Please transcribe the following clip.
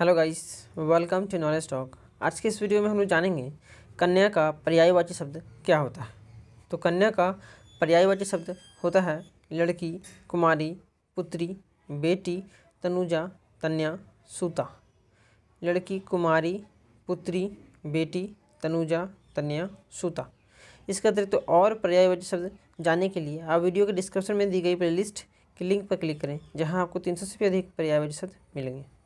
hello guys welcome to knowledge talk आज के इस वीडियो में हम लोग जानेंगे कन्या का पर्यायवाची शब्द क्या होता है तो कन्या का पर्यायवाची शब्द होता है लड़की कुमारी पुत्री बेटी तनुजा तन्या सूता लड़की कुमारी पुत्री बेटी तनुजा तन्या सूता इसके अतिरिक्त तो और पर्यायवाची शब्द जानने के लिए आप वीडियो के डिस्क्रिप्शन में दी गई प्ले की लिंक पर क्लिक करें जहाँ आपको तीन सौ से भी अधिक पर्यायवाची शब्द मिलेंगे